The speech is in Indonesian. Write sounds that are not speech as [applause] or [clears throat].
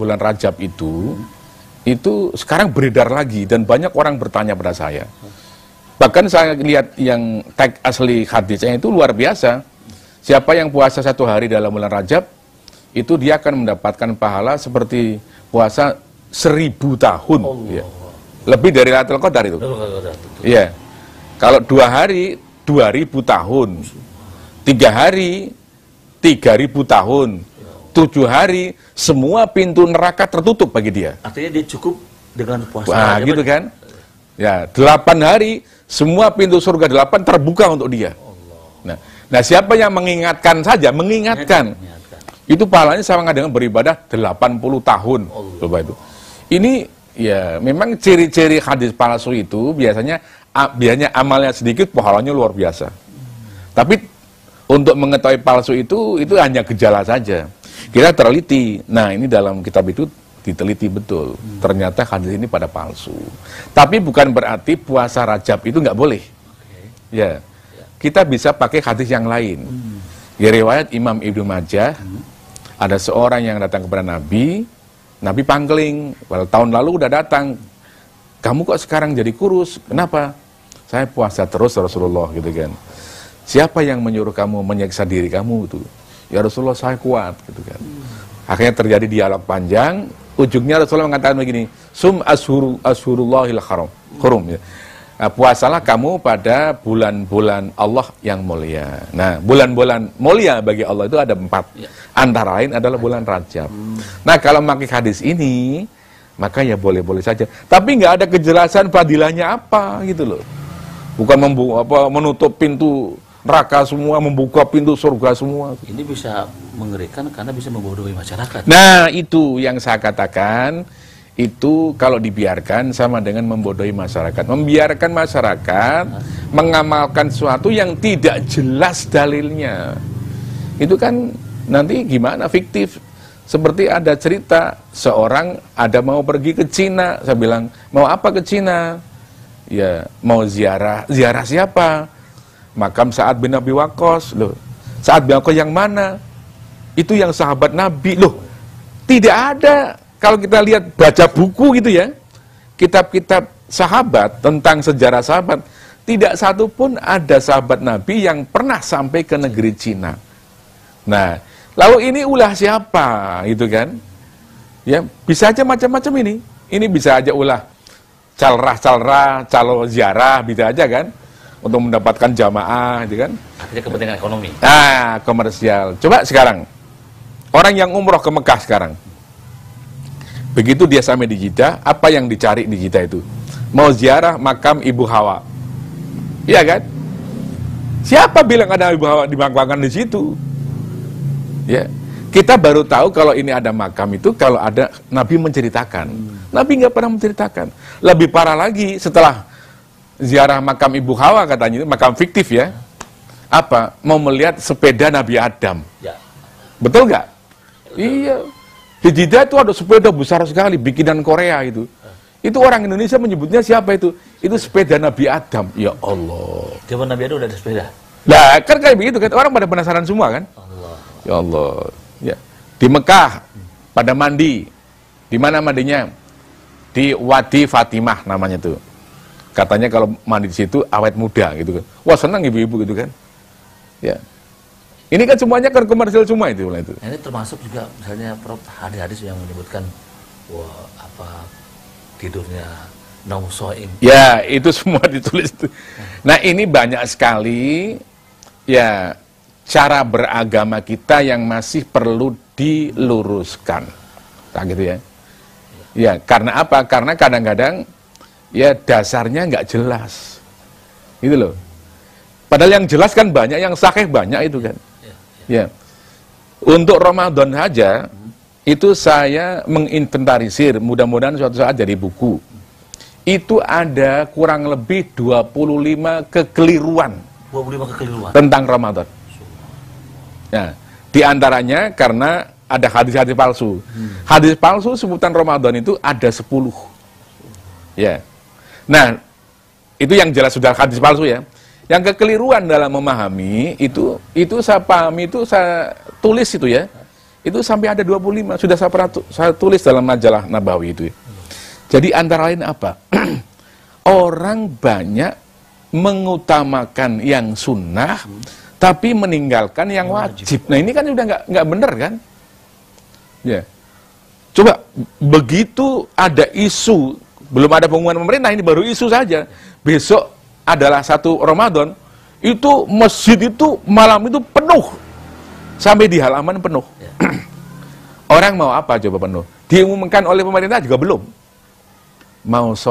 bulan Rajab itu itu sekarang beredar lagi dan banyak orang bertanya pada saya. Bahkan saya lihat yang tag asli hadisnya itu luar biasa. Siapa yang puasa satu hari dalam bulan Rajab, itu dia akan mendapatkan pahala seperti puasa seribu tahun. Allah. Ya. Lebih dari Latul Qadar itu. Iya. Kalau dua hari, dua ribu tahun. Tiga hari, tiga ribu tahun tujuh hari semua pintu neraka tertutup bagi dia. Artinya dia cukup dengan puasa. Wah, ya, gitu kan? Ya, delapan hari semua pintu surga delapan terbuka untuk dia. Nah, nah siapa yang mengingatkan saja, mengingatkan. Itu pahalanya sama dengan beribadah 80 tahun. Coba itu. Ini ya memang ciri-ciri hadis palsu itu biasanya biasanya amalnya sedikit pahalanya luar biasa. Hmm. Tapi untuk mengetahui palsu itu itu hanya gejala saja. Kita teliti. Nah, ini dalam kitab itu diteliti betul. Hmm. Ternyata hadis ini pada palsu. Tapi bukan berarti puasa Rajab itu nggak boleh. Okay. Ya. Kita bisa pakai hadis yang lain. Hmm. Di ya, riwayat Imam Ibnu Majah, hmm. ada seorang yang datang kepada Nabi, Nabi pangkeling, well, tahun lalu udah datang. Kamu kok sekarang jadi kurus? Kenapa? Saya puasa terus Rasulullah gitu kan. Siapa yang menyuruh kamu menyiksa diri kamu itu? ya Rasulullah saya kuat gitu kan akhirnya terjadi dialog panjang ujungnya Rasulullah mengatakan begini sum ashuru ashurullahil haram Kharom ya Nah, puasalah kamu pada bulan-bulan Allah yang mulia. Nah, bulan-bulan mulia bagi Allah itu ada empat. Ya. Antara lain adalah bulan Rajab. Nah, kalau memakai hadis ini, maka ya boleh-boleh saja. Tapi nggak ada kejelasan fadilahnya apa gitu loh. Bukan apa, menutup pintu neraka semua, membuka pintu surga semua. Ini bisa mengerikan karena bisa membodohi masyarakat. Nah, itu yang saya katakan, itu kalau dibiarkan sama dengan membodohi masyarakat. Membiarkan masyarakat mengamalkan sesuatu yang tidak jelas dalilnya. Itu kan nanti gimana fiktif. Seperti ada cerita seorang ada mau pergi ke Cina, saya bilang, "Mau apa ke Cina?" Ya, mau ziarah. Ziarah siapa? Makam saat bin Abi Waqqas loh. Saat bin Waqqas yang mana? Itu yang sahabat Nabi loh. Tidak ada kalau kita lihat baca buku gitu ya. Kitab-kitab sahabat tentang sejarah sahabat tidak satu pun ada sahabat Nabi yang pernah sampai ke negeri Cina. Nah, lalu ini ulah siapa gitu kan? Ya, bisa aja macam-macam ini. Ini bisa aja ulah calrah-calrah, calo ziarah, bisa aja kan? untuk mendapatkan jamaah gitu kan Akhirnya kepentingan ekonomi ah komersial coba sekarang orang yang umroh ke Mekah sekarang begitu dia sampai di Jeddah apa yang dicari di Jeddah itu mau ziarah makam Ibu Hawa iya kan siapa bilang ada Ibu Hawa dimakamkan di situ ya kita baru tahu kalau ini ada makam itu kalau ada Nabi menceritakan. Nabi nggak pernah menceritakan. Lebih parah lagi setelah ziarah makam Ibu Hawa katanya, itu makam fiktif ya. Apa? Mau melihat sepeda Nabi Adam. Ya. Betul nggak? Ya, iya. Di Jeddah itu ada sepeda besar sekali, bikinan Korea itu. Itu orang Indonesia menyebutnya siapa itu? Itu sepeda Nabi Adam. Ya Allah. Zaman Nabi Adam udah ada sepeda? Nah, kan kayak begitu kan. Orang pada penasaran semua kan? Allah. Ya Allah. Ya. Di Mekah, pada mandi. Di mana mandinya? Di Wadi Fatimah namanya tuh Katanya kalau mandi di situ awet muda gitu kan. Wah senang ibu-ibu gitu kan. Ya. Ini kan semuanya kan komersial semua itu. itu. Nah, ini termasuk juga misalnya Prof hadis-hadis yang menyebutkan wah apa tidurnya nausoim. Ya itu [laughs] semua ditulis. itu. Nah ini banyak sekali ya cara beragama kita yang masih perlu diluruskan. Nah, gitu ya. Ya, karena apa? Karena kadang-kadang ya dasarnya nggak jelas. Gitu loh. Padahal yang jelas kan banyak, yang sakeh banyak itu kan. Ya, ya. ya. Untuk Ramadan saja, itu saya menginventarisir, mudah-mudahan suatu saat jadi buku. Itu ada kurang lebih 25 kekeliruan. 25 kekeliruan? Tentang Ramadan. Nah, di antaranya karena ada hadis-hadis palsu. Hmm. Hadis palsu sebutan Ramadan itu ada 10. Ya. Yeah. Nah, itu yang jelas sudah hadis palsu ya. Yang kekeliruan dalam memahami itu, itu saya pahami itu saya tulis itu ya. Itu sampai ada 25, sudah saya, pernah saya tulis dalam majalah Nabawi itu ya. Jadi antara lain apa? [clears throat] Orang banyak mengutamakan yang sunnah, tapi meninggalkan yang wajib. Nah ini kan sudah nggak nggak benar kan? Ya. Coba begitu ada isu belum ada pengumuman pemerintah, ini baru isu saja. Besok adalah satu Ramadan, itu masjid itu malam itu penuh. Sampai di halaman penuh. Ya. [clears throat] Orang mau apa coba penuh? Diumumkan oleh pemerintah juga belum. Mau